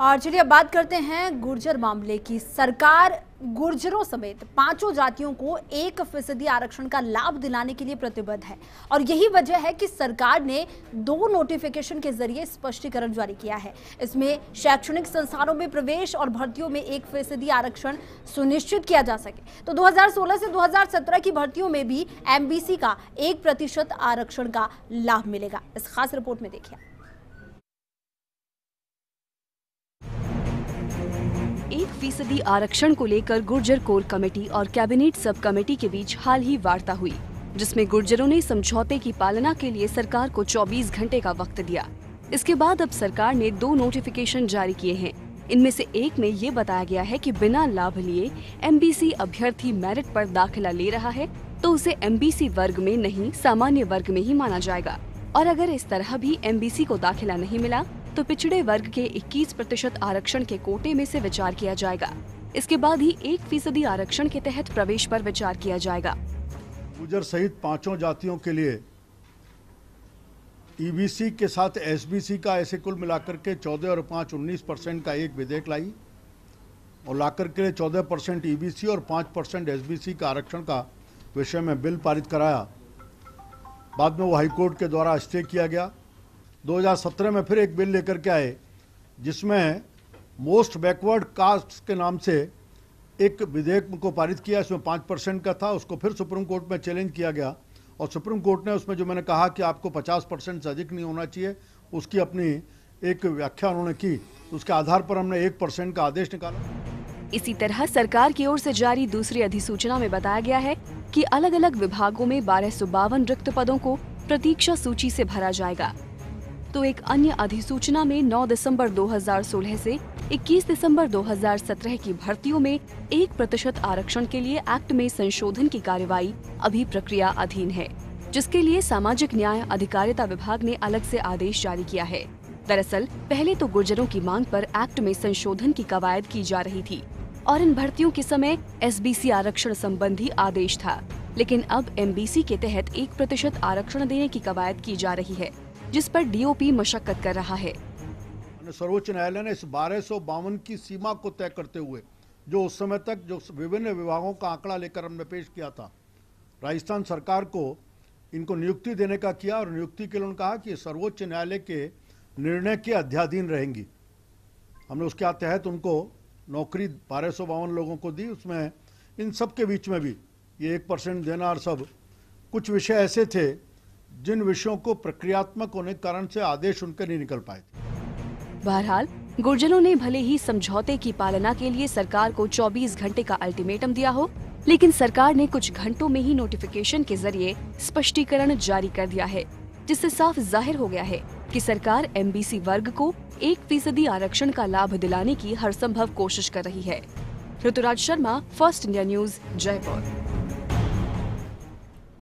और चलिए अब बात करते हैं गुर्जर मामले की सरकार गुर्जरों समेत पांचों जातियों को एक फीसदी आरक्षण का लाभ दिलाने के लिए प्रतिबद्ध है और यही वजह है कि सरकार ने दो नोटिफिकेशन के जरिए स्पष्टीकरण जारी किया है इसमें शैक्षणिक संस्थानों में प्रवेश और भर्तियों में एक फीसदी आरक्षण सुनिश्चित किया जा सके तो 2016 से 2017 की भर्तियों में भी एम का एक प्रतिशत आरक्षण का लाभ मिलेगा इस खास रिपोर्ट में देखिए एक फीसदी आरक्षण को लेकर गुर्जर कोर कमेटी और कैबिनेट सब कमेटी के बीच हाल ही वार्ता हुई जिसमें गुर्जरों ने समझौते की पालना के लिए सरकार को 24 घंटे का वक्त दिया इसके बाद अब सरकार ने दो नोटिफिकेशन जारी किए हैं इनमें से एक में ये बताया गया है कि बिना लाभ लिए एम अभ्यर्थी मेरिट पर दाखिला ले रहा है तो उसे एम वर्ग में नहीं सामान्य वर्ग में ही माना जाएगा और अगर इस तरह भी एम को दाखिला नहीं मिला तो पिछड़े वर्ग के 21 प्रतिशत आरक्षण के कोटे में से विचार किया जाएगा इसके बाद ही एक फीसदी आरक्षण के तहत प्रवेश पर विचार किया जाएगा गुजर सहित पांचों जातियों के लिए ईबीसी e के साथ एसबीसी का ऐसे कुल मिलाकर के 14 और 5 19 परसेंट का एक विधेयक लाई और लाकर के चौदह परसेंट ई e और पाँच परसेंट एस का आरक्षण का विषय में बिल पारित कराया बाद में वो हाईकोर्ट के द्वारा स्टे किया गया 2017 में फिर एक बिल लेकर के आए जिसमें मोस्ट बैकवर्ड कास्ट के नाम से एक विधेयक को पारित किया इसमें पाँच परसेंट का था उसको फिर सुप्रीम कोर्ट में चैलेंज किया गया और सुप्रीम कोर्ट ने उसमें जो मैंने कहा कि आपको पचास परसेंट से अधिक नहीं होना चाहिए उसकी अपनी एक व्याख्या उन्होंने की तो उसके आधार पर हमने एक परसेंट का आदेश निकाला इसी तरह सरकार की ओर से जारी दूसरी अधिसूचना में बताया गया है कि अलग अलग विभागों में बारह रिक्त पदों को प्रतीक्षा सूची से भरा जाएगा तो एक अन्य अधिसूचना में 9 दिसंबर 2016 से 21 दिसंबर 2017 की भर्तियों में एक प्रतिशत आरक्षण के लिए एक्ट में संशोधन की कार्यवाही अभी प्रक्रिया अधीन है जिसके लिए सामाजिक न्याय अधिकारिता विभाग ने अलग से आदेश जारी किया है दरअसल पहले तो गुर्जरों की मांग पर एक्ट में संशोधन की कवायद की जा रही थी और इन भर्तियों के समय एस आरक्षण संबंधी आदेश था लेकिन अब एम के तहत एक प्रतिशत आरक्षण देने की कवायद की जा रही है जिस पर डीओपी मशक्कत कर रहा है सर्वोच्च न्यायालय ने इस बारह की सीमा को तय करते हुए जो उस समय तक जो विभिन्न विभागों का आंकड़ा लेकर हमने पेश किया था राजस्थान सरकार को इनको नियुक्ति देने का किया और नियुक्ति के लिए उन्होंने कहा कि सर्वोच्च न्यायालय के निर्णय के अध्याधीन रहेंगी हमने उसके तहत उनको नौकरी बारह सौ बावन लोगों को दी उसमें इन सब के बीच में भी ये एक परसेंट देना और सब कुछ विषय ऐसे थे जिन विषयों को प्रक्रियात्मक होने के कारण से आदेश उनके नहीं निकल पाए थे बहरहाल गुर्जरों ने भले ही समझौते की पालना के लिए सरकार को 24 घंटे का अल्टीमेटम दिया हो लेकिन सरकार ने कुछ घंटों में ही नोटिफिकेशन के जरिए स्पष्टीकरण जारी कर दिया है जिससे साफ जाहिर हो गया है कि सरकार एमबीसी वर्ग को एक फीसदी आरक्षण का लाभ दिलाने की हर संभव कोशिश कर रही है Rituraj Sharma first India news Jaipur